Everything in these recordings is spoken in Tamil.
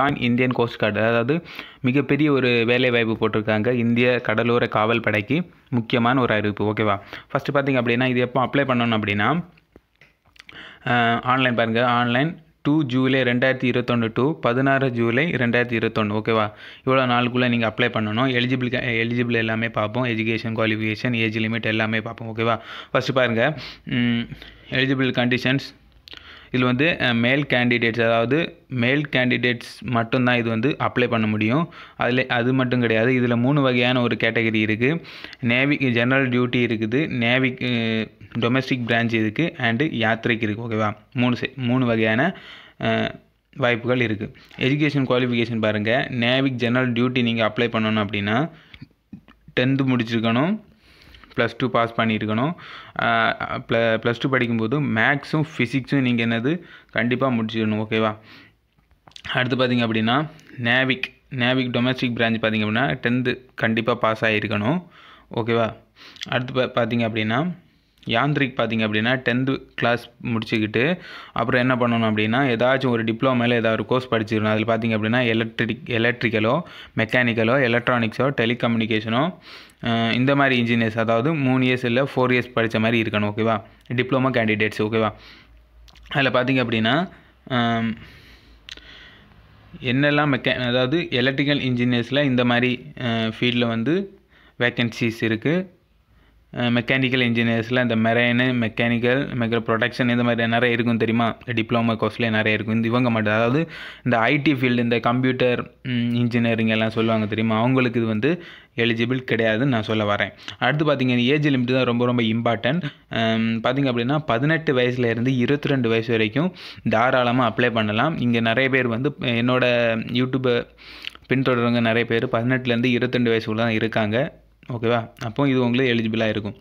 தான் இந்தியன் கோஸ்ட் கார்டு அதாவது மிகப்பெரிய ஒரு வேலைவாய்ப்பு போட்டிருக்காங்க இந்திய கடலோர காவல் படைக்கு முக்கியமான ஒரு அறிவிப்பு ஓகேவா ஃபஸ்ட்டு பார்த்திங்க அப்படின்னா இது எப்போ அப்ளை பண்ணணும் அப்படின்னா ஆன்லைன் பாருங்கள் ஆன்லைன் டூ ஜூலை ரெண்டாயிரத்தி இருபத்தொன்று டூ பதினாறு ஜூலை ரெண்டாயிரத்தி இருபத்தொன்று ஓகேவா இவ்வளோ நாளுக்குள்ளே நீங்கள் அப்ளை பண்ணணும் எலிஜிபிள் எலிஜிபிள் எல்லாமே பார்ப்போம் எஜுகேஷன் குவாலிஃபிகேஷன் ஏஜ் லிமிட் எல்லாமே பார்ப்போம் ஓகேவா ஃபஸ்ட்டு பாருங்கள் எலிஜிபிள் கண்டிஷன்ஸ் இதில் வந்து மேல் கேண்டிடேட்ஸ் அதாவது மேல் கேண்டிடேட்ஸ் மட்டும்தான் இது வந்து அப்ளை பண்ண முடியும் அதில் அது மட்டும் கிடையாது இதில் மூணு வகையான ஒரு கேட்டகரி இருக்குது நேவி ஜென்ரல் டியூட்டி இருக்குது நேவி டொமஸ்டிக் பிரான்ச் இருக்குது அண்டு யாத்திரைக்கு இருக்குது ஓகேவா மூணு மூணு வகையான வாய்ப்புகள் இருக்குது எஜுகேஷன் குவாலிஃபிகேஷன் பாருங்கள் நேவிக் ஜென்ரல் டியூட்டி நீங்கள் அப்ளை பண்ணணும் அப்படின்னா டென்த்து முடிச்சிருக்கணும் ப்ளஸ் டூ பாஸ் பண்ணியிருக்கணும் ப்ள ப்ளஸ் டூ படிக்கும்போது மேக்ஸும் ஃபிசிக்ஸும் நீங்கள் என்னது கண்டிப்பாக முடிச்சிடணும் ஓகேவா அடுத்து பார்த்தீங்க அப்படின்னா நேவிக் நேவிக் டொமஸ்டிக் பிரான்ச் பார்த்திங்க அப்படின்னா டென்த்து கண்டிப்பாக பாஸ் ஆகிருக்கணும் ஓகேவா அடுத்து ப பார்த்தீங்க அப்படின்னா யாந்திரிக் பார்த்திங்க அப்படின்னா டென்த்து கிளாஸ் முடிச்சுக்கிட்டு அப்புறம் என்ன பண்ணணும் அப்படின்னா ஏதாச்சும் ஒரு டிப்ளமோவில் ஏதாவது ஒரு கோர்ஸ் படிச்சிருக்கணும் அதில் பார்த்திங்க அப்படின்னா எலக்ட்ரிக் எலக்ட்ரிக்கலோ மெக்கானிக்கலோ எலக்ட்ரானிக்ஸோ டெலிகம்யூனிகேஷனோ இந்த மாதிரி இன்ஜினியர்ஸ் அதாவது மூணு இயர்ஸ் இல்லை ஃபோர் இயர்ஸ் படித்த மாதிரி இருக்கணும் ஓகேவா டிப்ளமோ கேண்டிடேட்ஸ் ஓகேவா அதில் பார்த்திங்க அப்படின்னா என்னெல்லாம் மெக்கா அதாவது எலக்ட்ரிக்கல் இன்ஜினியர்ஸில் இந்த மாதிரி ஃபீல்டில் வந்து வேக்கன்சிஸ் இருக்குது மெக்கானிக்கல் இன்ஜினியர்ஸில் இந்த மெரைனு மெக்கானிக்கல் மெக்கல் ப்ரொடக்ஷன் இந்த மாதிரி நிறைய இருக்கும் தெரியுமா டிப்ளமோ கோர்ஸ்லேயே நிறைய இருக்கும் இந்த இவங்க மட்டும் அதாவது இந்த ஐடி ஃபீல்டு இந்த கம்ப்யூட்டர் இன்ஜினியரிங் எல்லாம் சொல்லுவாங்க தெரியுமா அவங்களுக்கு இது வந்து எலிஜிபிள் கிடையாதுன்னு நான் சொல்ல வரேன் அடுத்து பார்த்தீங்கன்னா ஏஜ் லிமிட் தான் ரொம்ப ரொம்ப இம்பார்ட்டன்ட் பார்த்திங்க அப்படின்னா பதினெட்டு வயசுலேருந்து இருபத்தி ரெண்டு வயசு வரைக்கும் தாராளமாக அப்ளை பண்ணலாம் இங்கே நிறைய பேர் வந்து என்னோடய யூடியூப்பை பின்தொடர்றவங்க நிறைய பேர் பதினெட்டுலேருந்து இருபத்தெண்டு வயசுக்குள்ள தான் இருக்காங்க ஓகேவா அப்போ இது உங்களுக்கு எலிஜிபிளாக இருக்கும்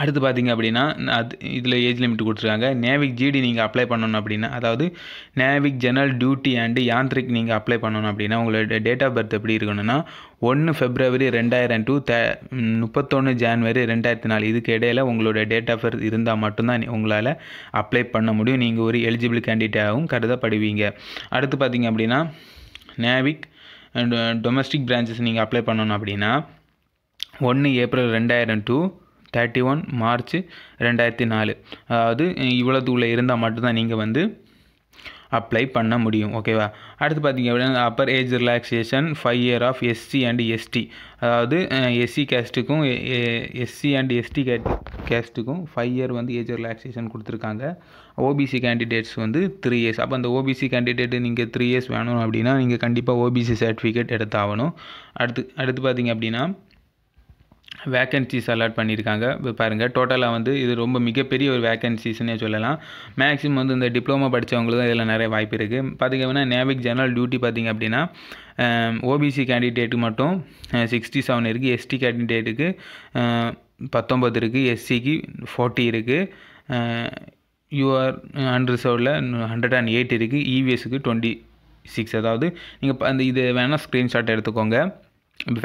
அடுத்து பார்த்தீங்க அப்படின்னா அது இதில் ஏஜ் லிமிட் கொடுத்துருக்காங்க நேவிக் ஜிடி நீங்கள் அப்ளை பண்ணணும் அப்படின்னா அதாவது Navik general duty and Yantrik நீங்கள் அப்ளை பண்ணணும் அப்படின்னா உங்களோட டேட் ஆஃப் பர்த் எப்படி இருக்கணும்னா ஒன்று ஃபெப்ரவரி ரெண்டாயிரம் டூ தே முப்பத்தொன்று ஜான்வரி ரெண்டாயிரத்தி நாலு இதுக்கு இடையில் உங்களோட டேட் ஆஃப் பர்த் இருந்தால் மட்டும்தான் உங்களால் அப்ளை பண்ண முடியும் நீங்கள் ஒரு எலிஜிபிள் கேண்டிடேட்டாகவும் கருதப்படுவீங்க அடுத்து பார்த்தீங்க அப்படின்னா நேவிக் டொமஸ்டிக் பிரான்ச்சஸ் நீங்கள் அப்ளை பண்ணணும் அப்படின்னா ஒன்று ஏப்ரல் ரெண்டாயிரம் டூ தேர்ட்டி ஒன் மார்ச் ரெண்டாயிரத்தி நாலு அதாவது இவ்வளோத்துக்குள்ளே இருந்தால் மட்டும்தான் நீங்கள் வந்து அப்ளை பண்ண முடியும் ஓகேவா அடுத்து பார்த்தீங்க அப்படின்னா upper age relaxation five year of SC and ST அதாவது எஸ்சி கேஸ்ட்டுக்கும் எஸ்சி அண்ட் எஸ்டி கே கேஸ்ட்டுக்கும் ஃபைவ் இயர் வந்து ஏஜ் ரிலாக்ஸேஷன் கொடுத்துருக்காங்க ஓபிசி கேண்டிடேட்ஸ் வந்து த்ரீ இயர்ஸ் அப்போ அந்த ஓபிசி கேண்டிடேட்டு நீங்கள் த்ரீ இயர்ஸ் வேணும் அப்படின்னா நீங்கள் கண்டிப்பாக ஓபிசி சர்டிஃபிகேட் எடுத்தாகணும் அடுத்து அடுத்து பார்த்தீங்க அப்படின்னா வேக்கன்சிஸ் அலாட் பண்ணியிருக்காங்க இப்போ பாருங்கள் டோட்டலாக வந்து இது ரொம்ப மிகப்பெரிய ஒரு வேக்கன்சிஸ்னே சொல்லலாம் மேக்ஸிமம் வந்து இந்த டிப்ளமோ படித்தவங்களுக்கு தான் இதில் நிறைய வாய்ப்பு இருக்குது அப்படின்னா நேவிக் ஜெனரல் டியூட்டி பார்த்திங்க அப்படின்னா ஓபிசி கேண்டிடேட்டுக்கு மட்டும் சிக்ஸ்டி செவன் இருக்குது எஸ்டி கேண்டிடேட்டுக்கு பத்தொம்பது இருக்குது எஸ்சிக்கு ஃபோர்ட்டி இருக்குது யூஆர் அன்ரிசர்வ்டில் ஹண்ட்ரட் அண்ட் எயிட் இருக்குது இவிஎஸ்க்கு e டுவெண்ட்டி சிக்ஸ் அதாவது நீங்கள் அந்த இது வேணால் ஸ்க்ரீன்ஷாட் எடுத்துக்கோங்க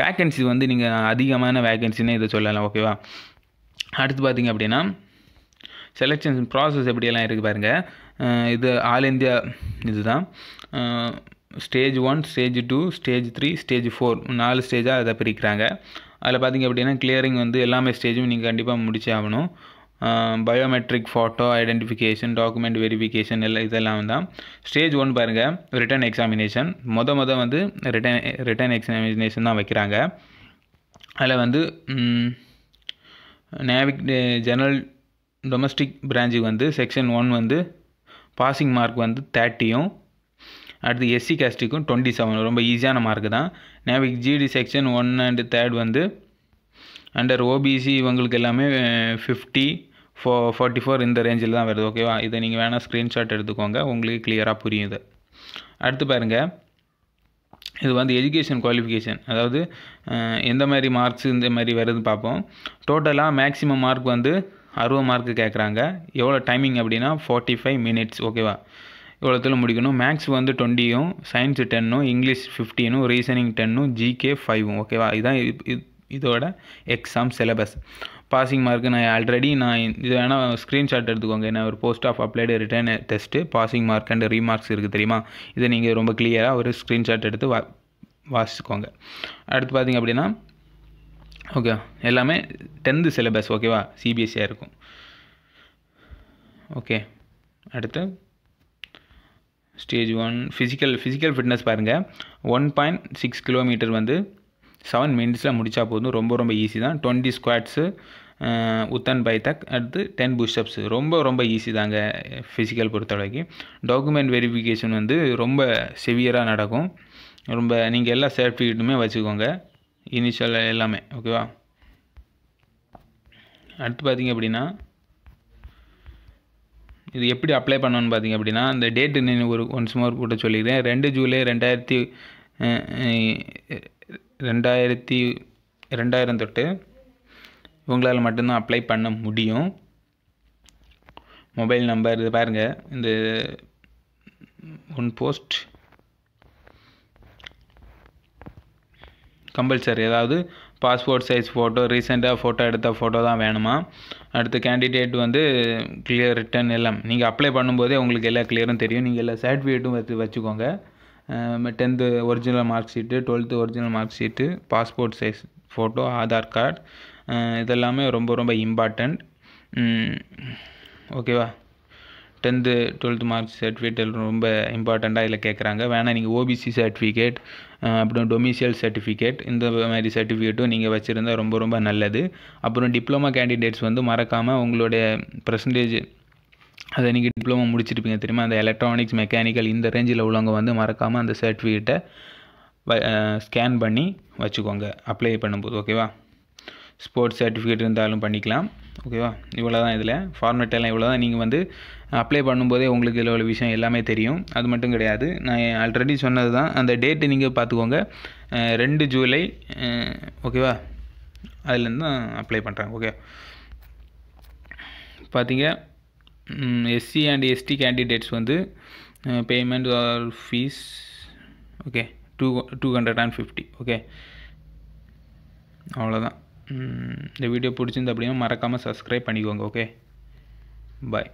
வேக்கன்சி வந்து நீங்கள் அதிகமான வேக்கன்சின்னு இதை சொல்லலாம் ஓகேவா அடுத்து பார்த்தீங்க அப்படின்னா செலெக்ஷன் ப்ராசஸ் எப்படியெல்லாம் இருக்குது பாருங்கள் இது ஆல் இந்தியா இதுதான் stage one stage two stage three stage four நாலு ஸ்டேஜாக அதை பிரிக்கிறாங்க அதில் பார்த்திங்க அப்படின்னா கிளியரிங் வந்து எல்லாமே ஸ்டேஜும் நீங்கள் கண்டிப்பாக முடிச்சே ஆகணும் biometric photo identification document verification எல்லாம் இதெல்லாம் தான் ஸ்டேஜ் ஒன் பாருங்கள் ரிட்டன் எக்ஸாமினேஷன் மொதல் மொதல் வந்து ரிட்டன் ரிட்டன் எக்ஸாமினேஷன் தான் வைக்கிறாங்க அதில் வந்து நேவிக் ஜெனரல் டொமஸ்டிக் பிரான்ச்சுக்கு வந்து செக்ஷன் ஒன் வந்து பாசிங் மார்க் வந்து தேர்ட்டியும் அடுத்து எஸ்சி கேஸ்டிக்கும் டுவெண்ட்டி செவன் ரொம்ப ஈஸியான மார்க் தான் Navik GD section one and third வந்து அண்டர் ஓபிசி இவங்களுக்கு எல்லாமே ஃபிஃப்டி ஃபோ ஃபார்ட்டி ஃபோர் இந்த ரேஞ்சில் தான் வருது ஓகேவா இதை நீங்கள் வேணால் ஸ்க்ரீன்ஷாட் எடுத்துக்கோங்க உங்களுக்கு கிளியராக புரியுது அடுத்து பாருங்கள் இது வந்து எஜுகேஷன் குவாலிஃபிகேஷன் அதாவது எந்த மாதிரி மார்க்ஸ் இந்த மாதிரி வருதுன்னு பார்ப்போம் டோட்டலாக மேக்ஸிமம் மார்க் வந்து அறுபது மார்க்கு கேட்குறாங்க எவ்வளோ டைமிங் அப்படின்னா ஃபார்ட்டி ஃபைவ் மினிட்ஸ் ஓகேவா இவ்வளோத்தில் முடிக்கணும் மேக்ஸ் வந்து டுவெண்ட்டியும் சயின்ஸு டென்னும் இங்கிலீஷ் ஃபிஃப்டீனும் ரீசனிங் டென்னும் ஜிகே ஃபைவும் ஓகேவா இதுதான் இதோட எக்ஸாம் சிலபஸ் பாசிங் மார்க்கு நான் ஆல்ரெடி நான் இது வேணால் ஸ்க்ரீன்ஷாட் எடுத்துக்கோங்க என்ன ஒரு post of applied written test passing mark and remarks இருக்குது தெரியுமா இதை நீங்கள் ரொம்ப கிளியராக ஒரு ஸ்க்ரீன்ஷாட் எடுத்து வா வாசிச்சுக்கோங்க அடுத்து பார்த்திங்க அப்படின்னா ஓகே எல்லாமே டென்த்து சிலபஸ் ஓகேவா சிபிஎஸ்சியாக இருக்கும் ஓகே அடுத்து stage one physical physical fitness பாருங்கள் ஒன் பாயிண்ட் சிக்ஸ் கிலோமீட்டர் வந்து செவன் மினிட்ஸில் முடித்தா போதும் ரொம்ப ரொம்ப ஈஸி தான் டுவெண்ட்டி ஸ்குவாட்ஸு உத்தன் பைதக் அடுத்து டென் புஷ்அப்ஸ் ரொம்ப ரொம்ப ஈஸி தாங்க ஃபிசிக்கல் பொறுத்தளவுக்கு டாக்குமெண்ட் வெரிஃபிகேஷன் வந்து ரொம்ப சிவியராக நடக்கும் ரொம்ப நீங்கள் எல்லா சர்டிஃபிகேட்டுமே வச்சுக்கோங்க இனிஷியல் எல்லாமே ஓகேவா அடுத்து பார்த்தீங்க அப்படின்னா இது எப்படி அப்ளை பண்ணணும்னு பார்த்தீங்க அப்படின்னா அந்த டேட்டு நான் ஒரு ஒன்ஸ் மோர் கூட சொல்லிக்கிறேன் ரெண்டு ஜூலை ரெண்டாயிரத்தி ரெண்டாயிரத்தி ரெண்டாயிரம் தொட்டு இவங்களால் மட்டும்தான் அப்ளை பண்ண முடியும் மொபைல் நம்பர் இது பாருங்கள் இந்த ஒன் போஸ்ட் கம்பல்சரி அதாவது பாஸ்போர்ட் சைஸ் ஃபோட்டோ ரீசெண்டாக ஃபோட்டோ எடுத்த ஃபோட்டோ தான் வேணுமா அடுத்து கேண்டிடேட் வந்து கிளியர் ரிட்டன் எல்லாம் நீங்கள் அப்ளை பண்ணும்போதே உங்களுக்கு எல்லா கிளியரும் தெரியும் நீங்கள் எல்லா சர்டிஃபிகேட்டும் வச்சு வச்சுக்கோங்க tenth original mark sheet twelfth original mark sheet passport size photo Aadhaar card இதெல்லாமே ரொம்ப ரொம்ப இம்பார்ட்டண்ட் ஓகேவா டென்த்து டுவெல்த் மார்க் சர்டிஃபிகேட் ரொம்ப இம்பார்ட்டண்ட்டாக இதில் கேட்குறாங்க வேணால் நீங்கள் ஓபிசி சர்டிஃபிகேட் அப்புறம் டொமிசியல் சர்டிஃபிகேட் இந்த மாதிரி சர்டிஃபிகேட்டும் நீங்கள் வச்சுருந்தா ரொம்ப ரொம்ப நல்லது அப்புறம் டிப்ளமா கேண்டிடேட்ஸ் வந்து மறக்காமல் உங்களுடைய பர்சன்டேஜ் அதை நீங்கள் டிப்ளமா முடிச்சிருப்பீங்க தெரியுமா அந்த எலக்ட்ரானிக்ஸ் மெக்கானிக்கல் இந்த ரேஞ்சில் உள்ளவங்க வந்து மறக்காமல் அந்த சர்டிஃபிகேட்டை ஸ்கேன் பண்ணி வச்சுக்கோங்க அப்ளை பண்ணும்போது ஓகேவா ஸ்போர்ட்ஸ் சர்டிஃபிகேட் இருந்தாலும் பண்ணிக்கலாம் ஓகேவா இவ்வளோ தான் இதில் ஃபார்மேட் எல்லாம் இவ்வளோ தான் நீங்கள் வந்து அப்ளை பண்ணும்போதே உங்களுக்கு இதில் உள்ள விஷயம் எல்லாமே தெரியும் அது மட்டும் கிடையாது நான் ஆல்ரெடி சொன்னது தான் அந்த டேட்டு நீங்கள் பார்த்துக்கோங்க ரெண்டு ஜூலை ஓகேவா அதுலேருந்து தான் அப்ளை பண்ணுறாங்க ஓகே பார்த்தீங்க எஸ்சி அண்ட் எஸ்டி கேண்டிடேட்ஸ் வந்து payment or fees okay two two hundred and fifty okay அவ்வளோதான் இந்த வீடியோ பிடிச்சிருந்து அப்படின்னா மறக்காமல் சப்ஸ்கிரைப் பண்ணிக்கோங்க ஓகே பாய்